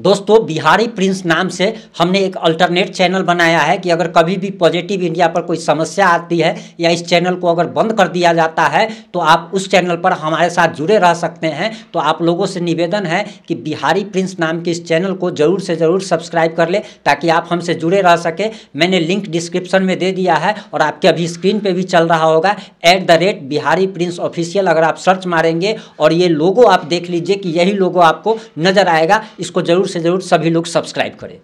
दोस्तों बिहारी प्रिंस नाम से हमने एक अल्टरनेट चैनल बनाया है कि अगर कभी भी पॉजिटिव इंडिया पर कोई समस्या आती है या इस चैनल को अगर बंद कर दिया जाता है तो आप उस चैनल पर हमारे साथ जुड़े रह सकते हैं तो आप लोगों से निवेदन है कि बिहारी प्रिंस नाम के इस चैनल को ज़रूर से ज़रूर सब्सक्राइब कर ले ताकि आप हमसे जुड़े रह सके मैंने लिंक डिस्क्रिप्शन में दे दिया है और आपके अभी स्क्रीन पर भी चल रहा होगा at the rate Bihari prince official अगर आप सर्च मारेंगे और ये लोगो आप देख लीजिए कि यही लोगो आपको नज़र आएगा इसको ज़रूर से ज़रूर सभी लोग सब्सक्राइब करें